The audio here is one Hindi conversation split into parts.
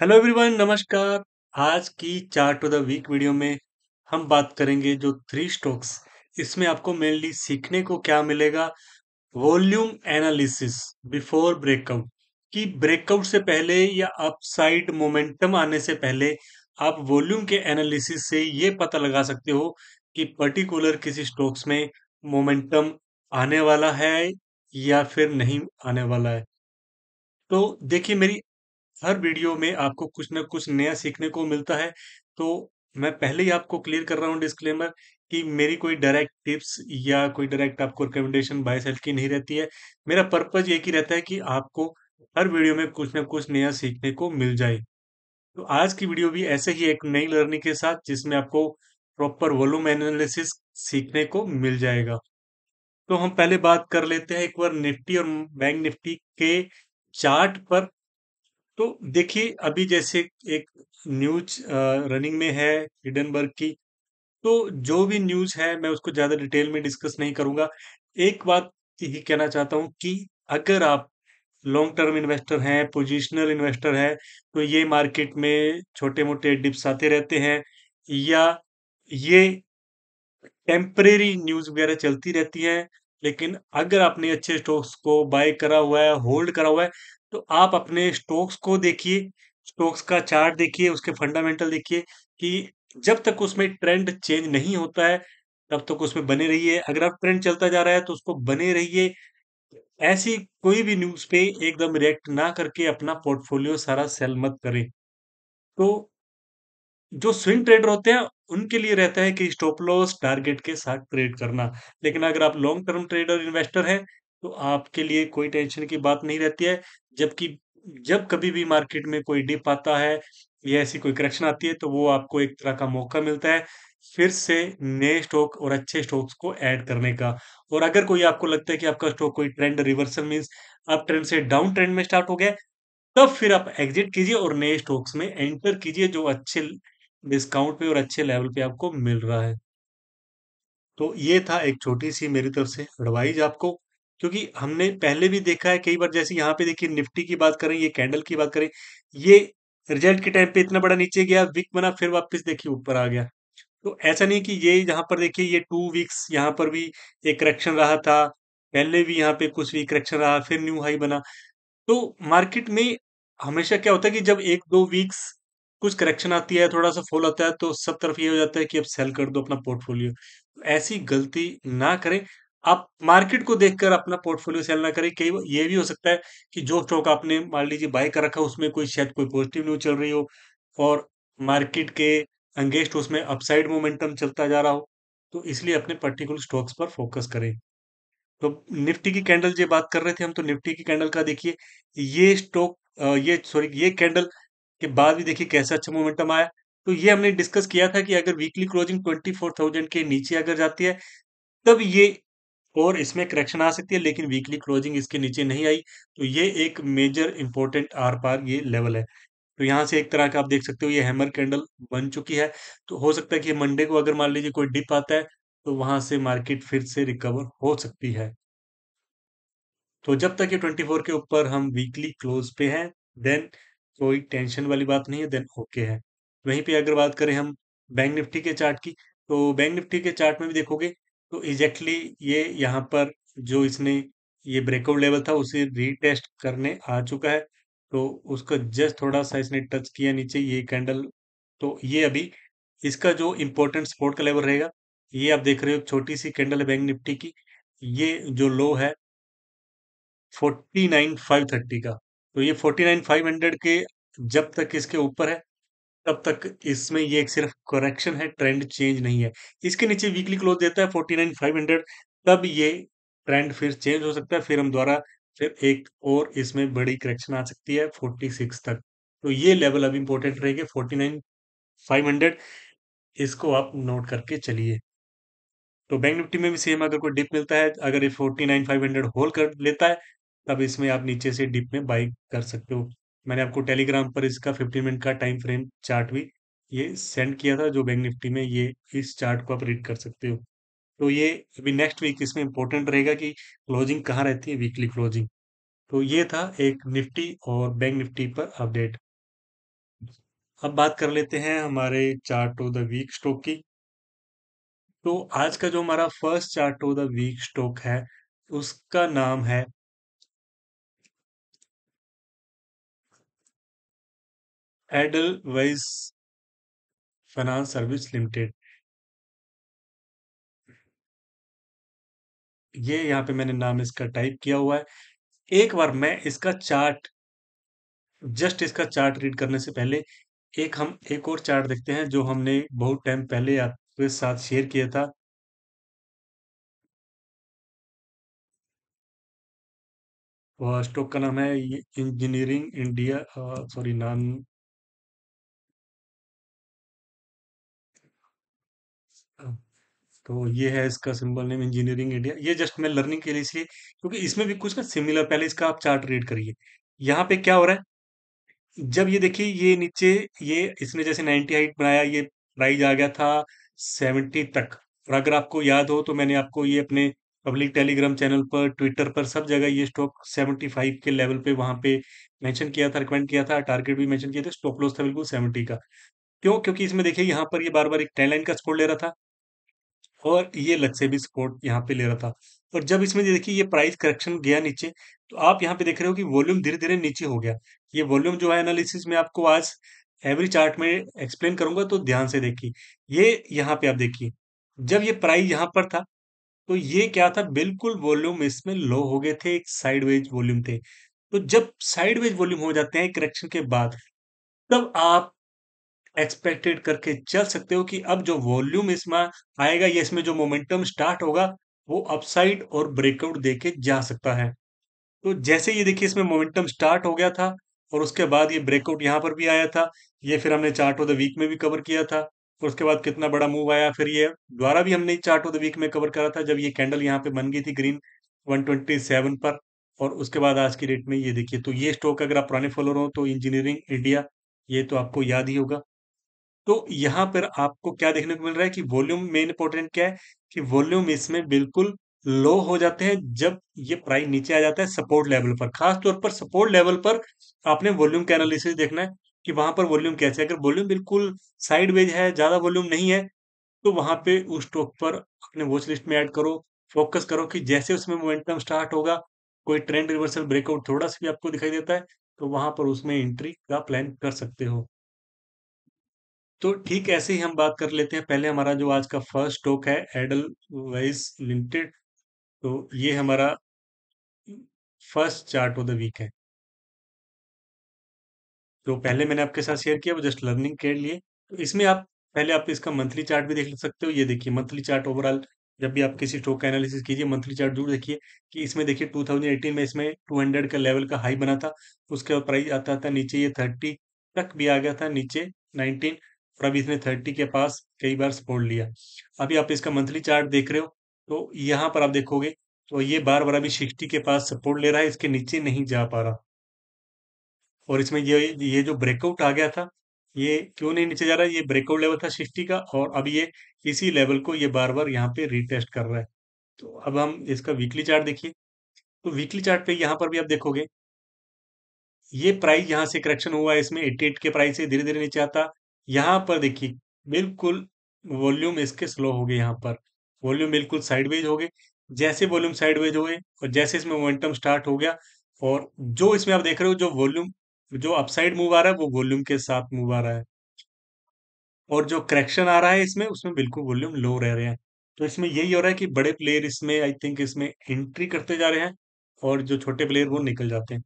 हेलो एवरीवन नमस्कार आज की chart of the week video में हम बात करेंगे जो थ्री स्टॉक्स इसमें आपको मेनली सीखने को क्या मिलेगा वॉल्यूम एनालिसिस बिफोर ब्रेकआउट कि ब्रेकआउट से पहले या अपसाइड मोमेंटम आने से पहले आप वॉल्यूम के एनालिसिस से ये पता लगा सकते हो कि पर्टिकुलर किसी स्टॉक्स में मोमेंटम आने वाला है या फिर नहीं आने वाला है तो देखिए मेरी हर वीडियो में आपको कुछ ना कुछ नया सीखने को मिलता है तो मैं पहले ही आपको क्लियर कर रहा हूँ डिस्क्लेमर कि मेरी कोई डायरेक्ट टिप्स या कोई डायरेक्ट आपको रिकमेंडेशन बाय सेल की नहीं रहती है मेरा पर्पज एक ही रहता है कि आपको हर वीडियो में कुछ ना कुछ नया सीखने को मिल जाए तो आज की वीडियो भी ऐसे ही एक नई लर्निंग के साथ जिसमें आपको प्रॉपर वॉल्यूम एनालिसिस सीखने को मिल जाएगा तो हम पहले बात कर लेते हैं एक बार निफ्टी और बैंक निफ्टी के चार्ट पर तो देखिए अभी जैसे एक न्यूज रनिंग में है हिडनबर्ग की तो जो भी न्यूज है मैं उसको ज्यादा डिटेल में डिस्कस नहीं करूंगा एक बात ही कहना चाहता हूँ कि अगर आप लॉन्ग टर्म इन्वेस्टर हैं पोजिशनल इन्वेस्टर हैं तो ये मार्केट में छोटे मोटे डिप्स आते रहते हैं या ये टेम्परेरी न्यूज वगैरह चलती रहती है लेकिन अगर आपने अच्छे स्टॉक्स को बाय करा हुआ है होल्ड करा हुआ है तो आप अपने स्टॉक्स को देखिए स्टॉक्स का चार्ट देखिए उसके फंडामेंटल देखिए कि जब तक उसमें ट्रेंड चेंज नहीं होता है तब तक उसमें बने रहिए अगर आप ट्रेंड चलता जा रहा है तो उसको बने रहिए ऐसी कोई भी न्यूज पे एकदम रिएक्ट ना करके अपना पोर्टफोलियो सारा सेल मत करें तो जो स्विंग ट्रेडर होते हैं उनके लिए रहता है कि स्टॉप लॉस टारगेट के साथ ट्रेड करना लेकिन अगर आप लॉन्ग टर्म ट्रेडर इन्वेस्टर हैं तो आपके लिए कोई टेंशन की बात नहीं रहती है जबकि जब कभी भी मार्केट में कोई डिप आता है या ऐसी कोई करेक्शन आती है तो वो आपको एक तरह का मौका मिलता है फिर से नए स्टॉक और अच्छे स्टॉक्स को ऐड करने का और अगर कोई आपको लगता है कि आपका स्टॉक कोई ट्रेंड रिवर्सल मीन्स आप ट्रेंड से डाउन ट्रेंड में स्टार्ट हो गया तब फिर आप एग्जिट कीजिए और नए स्टॉक्स में एंटर कीजिए जो अच्छे डिस्काउंट पे और अच्छे लेवल पे आपको मिल रहा है तो ये था एक छोटी सी मेरी तरफ से एडवाइज आपको क्योंकि हमने पहले भी देखा है कई बार जैसे यहाँ पे देखिए निफ्टी की बात करें ये कैंडल की बात करें ये रिजल्ट के टाइम पे इतना बड़ा नीचे गया वीक बना फिर वापस देखिए ऊपर आ गया तो ऐसा नहीं कि ये यहाँ पर देखिए ये टू वीक्स यहाँ पर भी एक करेक्शन रहा था पहले भी यहाँ पे कुछ वीक करेक्शन रहा फिर न्यू हाई बना तो मार्केट में हमेशा क्या होता है कि जब एक दो वीक्स कुछ करेक्शन आती है थोड़ा सा फॉल आता है तो सब तरफ ये हो जाता है कि अब सेल कर दो अपना पोर्टफोलियो ऐसी गलती ना करें आप मार्केट को देखकर अपना पोर्टफोलियो सेल ना करें कई ये भी हो सकता है कि जो स्टॉक आपने मान लीजिए बाय कर रखा उसमें कोई शायद कोई पॉजिटिव न्यूज चल रही हो और मार्केट के अंगेस्ट उसमें अपसाइड मोमेंटम चलता जा रहा हो तो इसलिए अपने पर्टिकुलर स्टॉक्स पर फोकस करें तो निफ्टी की कैंडल जो बात कर रहे थे हम तो निफ्टी की कैंडल का देखिए ये स्टॉक ये सॉरी ये कैंडल के बाद भी देखिए कैसा अच्छा मोमेंटम आया तो ये हमने डिस्कस किया था कि अगर weekly closing twenty four thousand के नीचे अगर जाती है तब ये और इसमें करेक्शन आ सकती है लेकिन वीकली क्लोजिंग इसके नीचे नहीं आई तो ये एक मेजर इंपॉर्टेंट आर पार ये लेवल है तो यहाँ से एक तरह का आप देख सकते हो ये हैमर कैंडल बन चुकी है तो हो सकता है कि मंडे को अगर मान लीजिए कोई डिप आता है तो वहां से मार्केट फिर से रिकवर हो सकती है तो जब तक ये 24 के ऊपर हम वीकली क्लोज पे हैं देन कोई टेंशन वाली बात नहीं है देन ओके है वहीं पे अगर बात करें हम बैंक निफ्टी के चार्ट की तो बैंक निफ्टी के चार्ट में भी देखोगे तो एग्जैक्टली ये यहाँ पर जो इसने ये ब्रेकआउट लेवल था उसे रीटेस्ट करने आ चुका है तो उसका जस्ट थोड़ा सा इसने टच किया नीचे ये कैंडल तो ये अभी इसका जो इम्पोर्टेंट सपोर्ट का लेवल रहेगा ये आप देख रहे हो छोटी सी कैंडल है बैंक निफ्टी की ये जो लो है फोर्टी नाइन फाइव थर्टी का तो ये फोर्टी नाइन फाइव हंड्रेड के जब तक इसके ऊपर है तब तक इसमें ये एक सिर्फ करेक्शन है ट्रेंड चेंज नहीं है इसके नीचे वीकली क्लोज देता है फोर्टी नाइन फाइव हंड्रेड तब ये ट्रेंड फिर चेंज हो सकता है फिर हम द्वारा फिर एक और इसमें बड़ी करेक्शन आ सकती है फोर्टी सिक्स तक तो ये लेवल अब इम्पोर्टेंट रहेगा फोर्टी नाइन फाइव हंड्रेड इसको आप नोट करके चलिए तो बैंक निफ्टी में भी सेम अगर कोई डिप मिलता है अगर ये forty nine five hundred hold कर लेता है तब इसमें आप नीचे से डिप में बाई कर सकते हो मैंने आपको टेलीग्राम पर इसका फिफ्टी मिनट का टाइम फ्रेम चार्ट भी ये सेंड किया था जो बैंक निफ्टी में ये इस चार्ट को आप रीड कर सकते हो तो ये अभी नेक्स्ट वीक इसमें इंपॉर्टेंट रहेगा कि क्लोजिंग कहाँ रहती है वीकली क्लोजिंग तो ये था एक निफ्टी और बैंक निफ्टी पर अपडेट अब बात कर लेते हैं हमारे chart of the week stock की तो आज का जो हमारा first chart of the week stock है उसका नाम है एडल Edelweiss फाइनेंस सर्विस लिमिटेड ये यहाँ पे मैंने नाम इसका टाइप किया हुआ है एक बार मैं इसका चार्ट जस्ट इसका चार्ट रीड करने से पहले एक हम एक और चार्ट देखते हैं जो हमने बहुत टाइम पहले आपके साथ शेयर किया था स्टॉक का नाम है इंजीनियरिंग इंडिया सॉरी नाम तो ये है इसका सिंबल नेम इंजीनियरिंग इंडिया ये जस्ट मैं लर्निंग के लिए इसलिए क्योंकि इसमें भी कुछ ना सिमिलर पहले इसका आप चार्ट रीड करिए यहाँ पे क्या हो रहा है जब ये देखिए ये नीचे ये इसने जैसे नाइनटी हाइट बनाया ये प्राइज आ गया था सेवेंटी तक और अगर आपको याद हो तो मैंने आपको ये अपने पब्लिक टेलीग्राम चैनल पर ट्विटर पर सब जगह ये स्टॉक सेवेंटी फाइव के लेवल पे वहां पे मेंशन किया था रिकमेंड किया था टारगेट भी मेंशन किया था स्टॉप लॉस था बिल्कुल सेवेंटी का क्यों क्योंकि इसमें देखिए यहाँ पर ये बार बार एक टेन लाइन का स्कोर ले रहा था और ये लग से भी सपोर्ट यहाँ पे ले रहा था और जब इसमें देखिए ये प्राइस करेक्शन गया नीचे तो आप यहाँ पे देख रहे हो कि वॉल्यूम धीरे धीरे नीचे हो गया ये वॉल्यूम जो है एनालिसिस में आपको आज एवरी चार्ट में एक्सप्लेन करूंगा तो ध्यान से देखिए ये यहाँ पे आप देखिए जब ये प्राइस यहाँ पर था तो ये क्या था बिल्कुल वॉल्यूम इसमें लो हो गए थे एक साइडवेज वॉल्यूम थे तो जब साइडवेज वॉल्यूम हो जाते हैं करेक्शन के बाद तब आप एक्सपेक्टेड करके चल सकते हो कि अब जो वॉल्यूम इसमें आएगा या इसमें जो मोमेंटम स्टार्ट होगा वो अपसाइड और ब्रेकआउट देके जा सकता है तो जैसे ये देखिए इसमें मोमेंटम स्टार्ट हो गया था और उसके बाद ये ब्रेकआउट यहाँ पर भी आया था ये फिर हमने चार्ट ऑफ द वीक में भी कवर किया था और उसके बाद कितना बड़ा मूव आया फिर ये द्वारा भी हमने चार्ट ऑफ द वीक में कवर करा था जब ये कैंडल यहाँ पे बन गई थी ग्रीन 127 पर और उसके बाद आज की डेट में ये देखिए तो ये स्टॉक अगर आप पुराने फॉलोअर हो तो इंजीनियरिंग इंडिया ये तो आपको याद ही होगा तो यहाँ पर आपको क्या देखने को मिल रहा है कि वॉल्यूम मेन इंपॉर्टेंट क्या है कि वॉल्यूम इसमें बिल्कुल लो हो जाते हैं जब ये प्राइस नीचे आ जाता है सपोर्ट लेवल पर खासतौर पर सपोर्ट लेवल पर आपने वॉल्यूम का एनालिसिस देखना है कि वहां पर वॉल्यूम कैसे अगर वॉल्यूम बिल्कुल साइड वेज है ज्यादा वॉल्यूम नहीं है तो वहां पे उस स्टॉक पर अपने वॉच लिस्ट में ऐड करो फोकस करो कि जैसे उसमें मोमेंटम स्टार्ट होगा कोई ट्रेंड रिवर्सल ब्रेकआउट थोड़ा सा भी आपको दिखाई देता है तो वहां पर उसमें एंट्री का प्लान कर सकते हो तो ठीक ऐसे ही हम बात कर लेते हैं पहले हमारा जो आज का फर्स्ट स्टॉक है एडल वाइज लिमिटेड तो ये हमारा first chart of the week है तो पहले मैंने आपके साथ शेयर किया वो जस्ट लर्निंग के लिए तो इसमें आप पहले आप इसका मंथली चार्ट भी देख सकते हो ये देखिए मंथली चार्ट ओवरऑल जब भी आप किसी स्टॉक का एनालिसिस कीजिए मंथली चार्ट जरूर देखिए कि इसमें देखिए 2018 में इसमें 200 का लेवल का हाई बना था उसके बाद प्राइस आता था नीचे ये 30 तक भी आ गया था नीचे नाइनटीन और अभी इसने थर्टी के पास कई बार सपोर्ट लिया अभी आप इसका मंथली चार्ट देख रहे हो तो यहाँ पर आप देखोगे तो ये बार बार अभी सिक्सटी के पास सपोर्ट ले रहा है इसके नीचे नहीं जा पा रहा और इसमें ये ये जो ब्रेकआउट आ गया था ये क्यों नहीं नीचे जा रहा है ये ब्रेकआउट लेवल था सिक्सटी का और अब ये इसी लेवल को ये बार बार यहाँ पे रिटेस्ट कर रहा है तो अब हम इसका वीकली चार्ट देखिए तो वीकली चार्ट पे यहाँ पर भी आप देखोगे ये प्राइस यहाँ से करेक्शन हुआ है इसमें 88 के प्राइस से धीरे धीरे नीचे आता यहाँ पर देखिए बिल्कुल वॉल्यूम इसके स्लो हो गए यहाँ पर वॉल्यूम बिल्कुल साइडवेज हो गए जैसे वॉल्यूम साइडवेज हो गए और जैसे इसमें मोमेंटम स्टार्ट हो गया और जो इसमें आप देख रहे हो जो वॉल्यूम जो अपसाइड मूव आ रहा है वो वॉल्यूम के साथ मूव आ रहा है और जो करेक्शन आ रहा है इसमें उसमें बिल्कुल वॉल्यूम लो रह रहे हैं तो इसमें यही हो रहा है कि बड़े प्लेयर इसमें आई थिंक इसमें एंट्री करते जा रहे हैं और जो छोटे प्लेयर वो निकल जाते हैं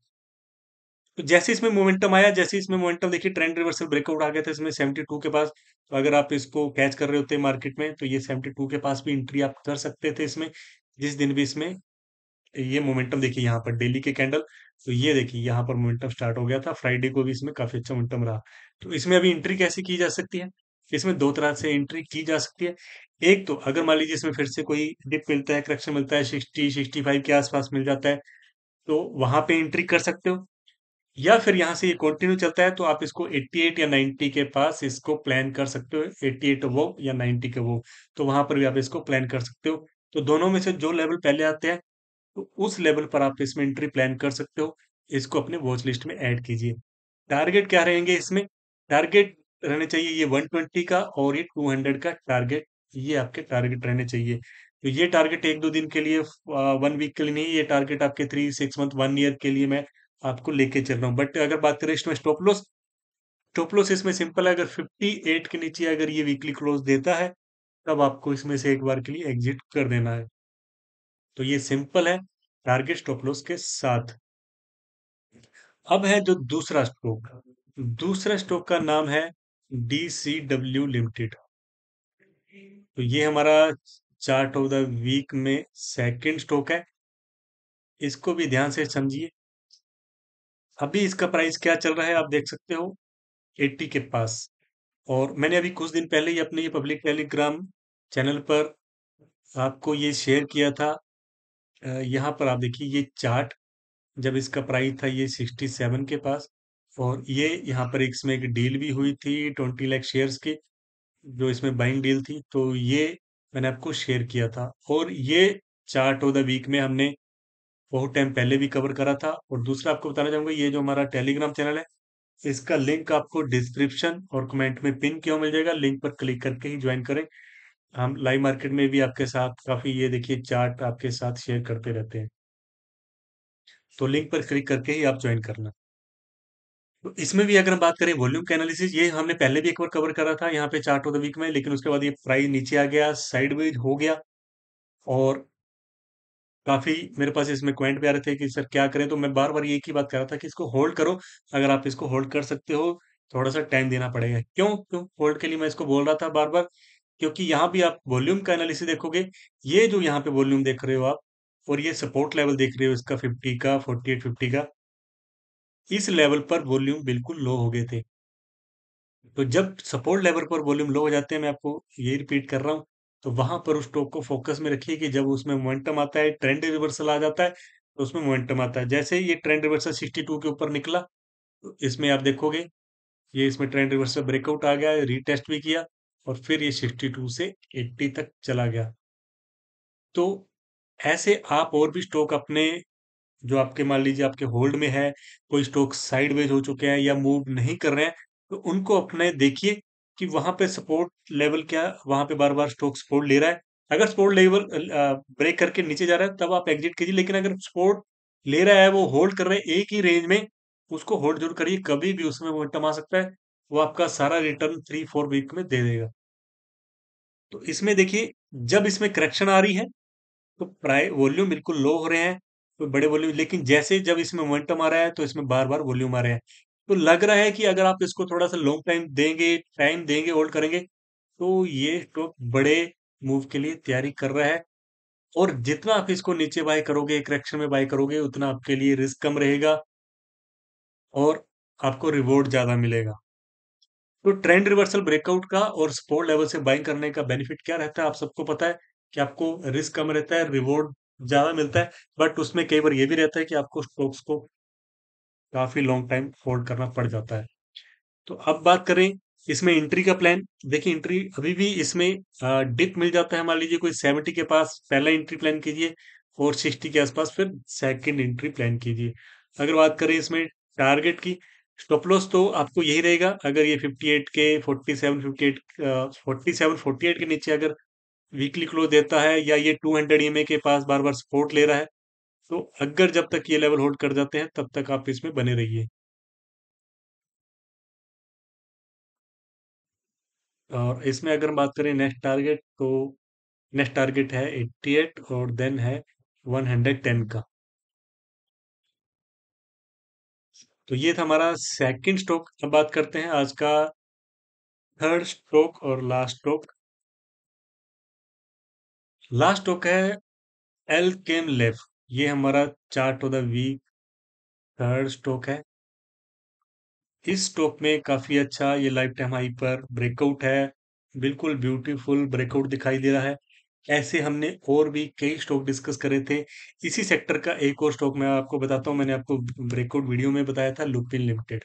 तो जैसे इसमें मोमेंटम आया जैसे इसमें मोमेंटम देखिए ट्रेंड रिवर्सल ब्रेकआउट आ गया था इसमें सेवेंटी टू के पास तो अगर आप इसको कैच कर रहे होते मार्केट में तो ये सेवेंटी टू के पास भी एंट्री आप कर सकते थे इसमें जिस दिन भी इसमें ये मोमेंटम देखिए यहाँ पर डेली के कैंडल तो ये देखिए यहाँ पर मोमेंटम स्टार्ट हो गया था फ्राइडे को भी इसमें काफी अच्छा मोमेंटम रहा तो इसमें अभी एंट्री कैसे की जा सकती है इसमें दो तरह से एंट्री की जा सकती है एक तो अगर मान लीजिए इसमें फिर से कोई डिप मिलता है करेक्शन मिलता है सिक्सटी सिक्सटी फाइव के आसपास मिल जाता है तो वहां पे एंट्री कर सकते हो या फिर यहाँ से ये कंटिन्यू चलता है तो आप इसको 88 या 90 के पास इसको प्लान कर सकते हो 88 वो या 90 के वो तो वहां पर भी आप इसको प्लान कर सकते हो तो दोनों में से जो लेवल पहले आते हैं तो उस लेवल पर आप इसमें एंट्री प्लान कर सकते हो इसको अपने वॉच लिस्ट में ऐड कीजिए टारगेट क्या रहेंगे इसमें टारगेट रहने चाहिए ये वन का और ये टू का टारगेट ये आपके टारगेट रहने चाहिए तो ये टारगेट एक दो दिन के लिए वन वीक के लिए नहीं ये टारगेट आपके three six month one year के लिए मैं आपको लेके चल रहा हूं बट अगर बात करें इसमें स्टॉप लॉस स्टॉप लॉस इसमें सिंपल है अगर 58 के नीचे अगर ये वीकली क्लोज देता है तब आपको इसमें से एक बार के लिए एग्जिट कर देना है तो ये सिंपल है टारगेट स्टॉप लॉस के साथ अब है जो दूसरा स्टॉक दूसरा स्टॉक का नाम है डीसीडब्ल्यू लिमिटेड तो ये हमारा चार्ट ऑफ द वीक में सेकंड स्टॉक है इसको भी ध्यान से समझिए अभी इसका प्राइस क्या चल रहा है आप देख सकते हो 80 के पास और मैंने अभी कुछ दिन पहले ही अपने ये पब्लिक टेलीग्राम चैनल पर आपको ये शेयर किया था यहाँ पर आप देखिए ये चार्ट जब इसका प्राइस था ये 67 के पास और ये यहाँ पर इसमें एक डील भी हुई थी 20 लाख शेयर्स की जो इसमें बाइंग डील थी तो ये मैंने आपको शेयर किया था और ये चार्ट ऑफ द वीक में हमने बहुत टाइम पहले भी कवर करा था और दूसरा आपको बताना चाहूंगा ये जो हमारा टेलीग्राम चैनल है इसका लिंक आपको डिस्क्रिप्शन और कमेंट में पिन क्यों मिल जाएगा लिंक पर क्लिक करके ही ज्वाइन करें हम लाइव मार्केट में भी आपके साथ काफी ये देखिए चार्ट आपके साथ शेयर करते रहते हैं तो लिंक पर क्लिक करके ही आप ज्वाइन करना तो इसमें भी अगर हम बात करें वॉल्यूम के एनालिसिस ये हमने पहले भी एक बार कवर करा था यहाँ पे चार्ट ऑफ द वीक में लेकिन उसके बाद ये प्राइस नीचे आ गया साइडवेज हो गया और काफी मेरे पास इसमें क्वेंट भी आ रहे थे कि सर क्या करें तो मैं बार बार एक ही बात कह रहा था कि इसको होल्ड करो अगर आप इसको होल्ड कर सकते हो थोड़ा सा टाइम देना पड़ेगा क्यों क्यों होल्ड के लिए मैं इसको बोल रहा था बार बार क्योंकि यहाँ भी आप वॉल्यूम का एनालिसिस देखोगे ये जो यहाँ पे वॉल्यूम देख रहे हो आप और ये सपोर्ट लेवल देख रहे हो इसका फिफ्टी का फोर्टी एट फिफ्टी का इस लेवल पर वॉल्यूम बिल्कुल लो हो गए थे तो जब सपोर्ट लेवल पर वॉल्यूम लो हो जाते हैं मैं आपको ये रिपीट कर रहा हूँ तो वहां पर उस स्टॉक को फोकस में रखिए कि जब उसमें मोमेंटम आता है ट्रेंड रिवर्सल आ जाता है तो उसमें मोमेंटम आता है जैसे ही ये ट्रेंड रिवर्सल 62 के ऊपर निकला तो इसमें आप देखोगे ये इसमें ट्रेंड रिवर्सल ब्रेकआउट आ गया रीटेस्ट भी किया और फिर ये 62 से 80 तक चला गया तो ऐसे आप और भी स्टॉक अपने जो आपके मान लीजिए आपके होल्ड में है कोई स्टॉक साइडवेज हो चुके हैं या मूव नहीं कर रहे हैं तो उनको अपने देखिए कि वहां पे सपोर्ट लेवल क्या वहां पे बार बार स्टॉक सपोर्ट ले रहा है अगर सपोर्ट लेवल ब्रेक करके नीचे जा रहा है तब आप एग्जिट कीजिए लेकिन अगर सपोर्ट ले रहा है वो होल्ड कर रहा है एक ही रेंज में उसको होल्ड जरूर करिए कभी भी उसमें मोमेंटम आ सकता है वो आपका सारा रिटर्न थ्री फोर वीक में दे देगा तो इसमें देखिए जब इसमें करेक्शन आ रही है तो प्राय वॉल्यूम बिल्कुल लो हो रहे हैं तो बड़े वॉल्यूम लेकिन जैसे जब इसमें मोमेंटम आ रहा है तो इसमें बार बार वॉल्यूम आ रहे हैं तो लग रहा है कि अगर आप इसको थोड़ा सा लॉन्ग टाइम देंगे टाइम देंगे होल्ड करेंगे तो ये स्टॉक तो बड़े मूव के लिए तैयारी कर रहा है और जितना आप इसको नीचे बाय करोगे करेक्शन में बाय करोगे उतना आपके लिए रिस्क कम रहेगा और आपको रिवॉर्ड ज़्यादा मिलेगा तो ट्रेंड रिवर्सल ब्रेकआउट का और स्पोर्ट लेवल से बाइंग करने का बेनिफिट क्या रहता है आप सबको पता है कि आपको रिस्क कम रहता है रिवॉर्ड ज़्यादा मिलता है बट उसमें कई बार ये भी रहता है कि आपको स्टॉक्स को काफ़ी लॉन्ग टाइम होल्ड करना पड़ जाता है तो अब बात करें इसमें एंट्री का प्लान देखिए एंट्री अभी भी इसमें डिप मिल जाता है मान लीजिए कोई सेवेंटी के पास पहला एंट्री प्लान कीजिए फोर सिक्सटी के आसपास फिर सेकंड एंट्री प्लान कीजिए अगर बात करें इसमें टारगेट की स्टॉपलॉस तो आपको यही रहेगा अगर ये फिफ्टी एट के forty seven fifty eight forty seven forty eight के नीचे अगर वीकली क्लोज देता है या ये 200 ईएमए e के पास बार बार सपोर्ट ले रहा है तो अगर जब तक ये लेवल होल्ड कर जाते हैं तब तक आप इसमें बने रहिए और इसमें अगर हम बात करें नेक्स्ट टारगेट तो नेक्स्ट टारगेट है 88 और देन है 110 का तो ये था हमारा सेकंड स्टॉक अब बात करते हैं आज का थर्ड स्ट्रोक और लास्ट स्ट्रोक लास्ट स्टॉक है एल केम लेफ्ट ये हमारा chart of the week third stock है इस स्टॉक में काफी अच्छा ये लाइफ टाइम हाई पर ब्रेकआउट है बिल्कुल ब्यूटीफुल ब्रेकआउट दिखाई दे रहा है ऐसे हमने और भी कई स्टॉक डिस्कस करे थे इसी सेक्टर का एक और स्टॉक मैं आपको बताता हूँ मैंने आपको ब्रेकआउट वीडियो में बताया था लुपिन लिमिटेड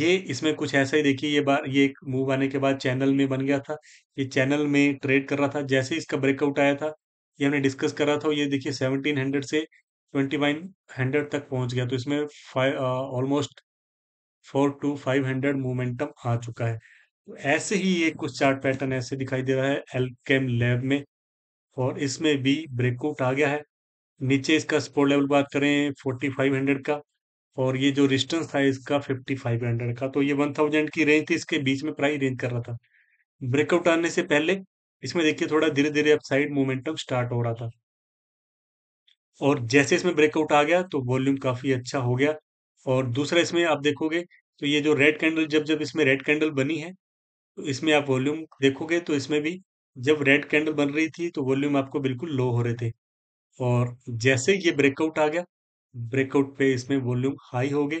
ये इसमें कुछ ऐसा ही देखिए ये बार ये एक मूव आने के बाद चैनल में बन गया था ये चैनल में ट्रेड कर रहा था जैसे इसका ब्रेकआउट आया था ये हमने डिस्कस करा था ये देखिए 1700 से हंड्रेड तक पहुंच गया तो इसमें almost four two five hundred momentum आ चुका है तो ऐसे ही ये कुछ चार्ट पैटर्न ऐसे दिखाई दे रहा है केम लैब में और इसमें भी ब्रेकआउट आ गया है नीचे इसका स्पोर्ट लेवल बात करें फोर्टी फाइव हंड्रेड का और ये जो रिस्टेंस था इसका फिफ्टी फाइव हंड्रेड का तो ये वन थाउजेंड की रेंज थी इसके बीच में प्राइस रेंज कर रहा था ब्रेकआउट आने से पहले इसमें देखिए थोड़ा धीरे धीरे अपसाइड मोमेंटम स्टार्ट हो रहा था और जैसे इसमें ब्रेकआउट आ गया तो वॉल्यूम काफी अच्छा हो गया और दूसरा इसमें आप देखोगे तो ये जो रेड कैंडल जब जब इसमें रेड कैंडल बनी है तो इसमें आप वॉल्यूम देखोगे तो इसमें भी जब रेड कैंडल बन रही थी तो वॉल्यूम आपको बिल्कुल लो हो रहे थे और जैसे ये ब्रेकआउट आ गया ब्रेकआउट पे इसमें वॉल्यूम हाई हो गए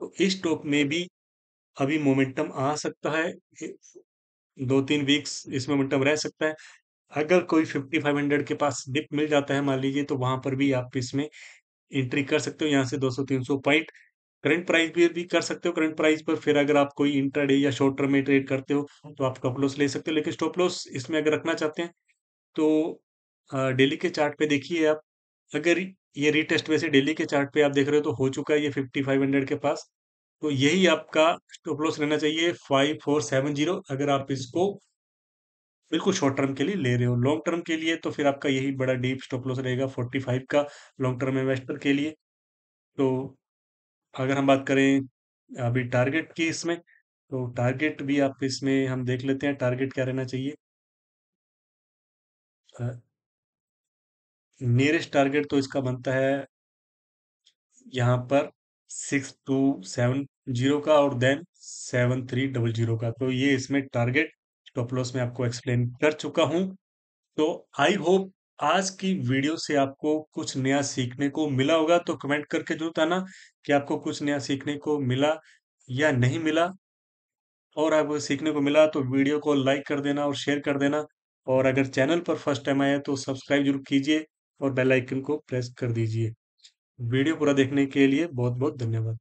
तो इस स्टॉक में भी अभी मोमेंटम आ सकता है दो तीन वीक्स इसमें मोमेंटम मतलब रह सकता है अगर कोई फिफ्टी फाइव हंड्रेड के पास डिप मिल जाता है मान लीजिए तो वहां पर भी आप इसमें एंट्री कर सकते हो यहाँ से 200 सौ पॉइंट करंट प्राइस भी, भी कर सकते हो करंट प्राइस पर फिर अगर आप कोई इंटर या शॉर्ट टर्म में ट्रेड करते हो तो आप स्टॉप लॉस ले सकते हो लेकिन स्टॉप लॉस इसमें अगर रखना चाहते हैं तो डेली के चार्ट पे देखिए आप अगर ये रीटेस्ट वैसे डेली के चार्ट पे आप देख रहे हो तो हो चुका है ये फिफ्टी फाइव हंड्रेड के पास तो यही आपका स्टॉप लॉस रहना चाहिए फाइव फोर सेवन जीरो अगर आप इसको बिल्कुल शॉर्ट टर्म के लिए ले रहे हो लॉन्ग टर्म के लिए तो फिर आपका यही बड़ा डीप स्टॉप लॉस रहेगा फोर्टी फाइव का लॉन्ग टर्म इन्वेस्टर के लिए तो अगर हम बात करें अभी टारगेट की इसमें तो टारगेट भी आप इसमें हम देख लेते हैं टारगेट क्या रहना चाहिए नियरेस्ट टारगेट तो इसका बनता है यहाँ पर सिक्स टू सेवन जीरो का और then seven three double zero का तो ये इसमें टारगेट स्टॉप लॉस में आपको एक्सप्लेन कर चुका हूं तो आई होप आज की वीडियो से आपको कुछ नया सीखने को मिला होगा तो कमेंट करके जरूर बताना कि आपको कुछ नया सीखने को मिला या नहीं मिला और आपको सीखने को मिला तो वीडियो को लाइक कर देना और शेयर कर देना और अगर चैनल पर फर्स्ट टाइम आया तो सब्सक्राइब जरूर कीजिए और बेल आइकन को प्रेस कर दीजिए वीडियो पूरा देखने के लिए बहुत बहुत धन्यवाद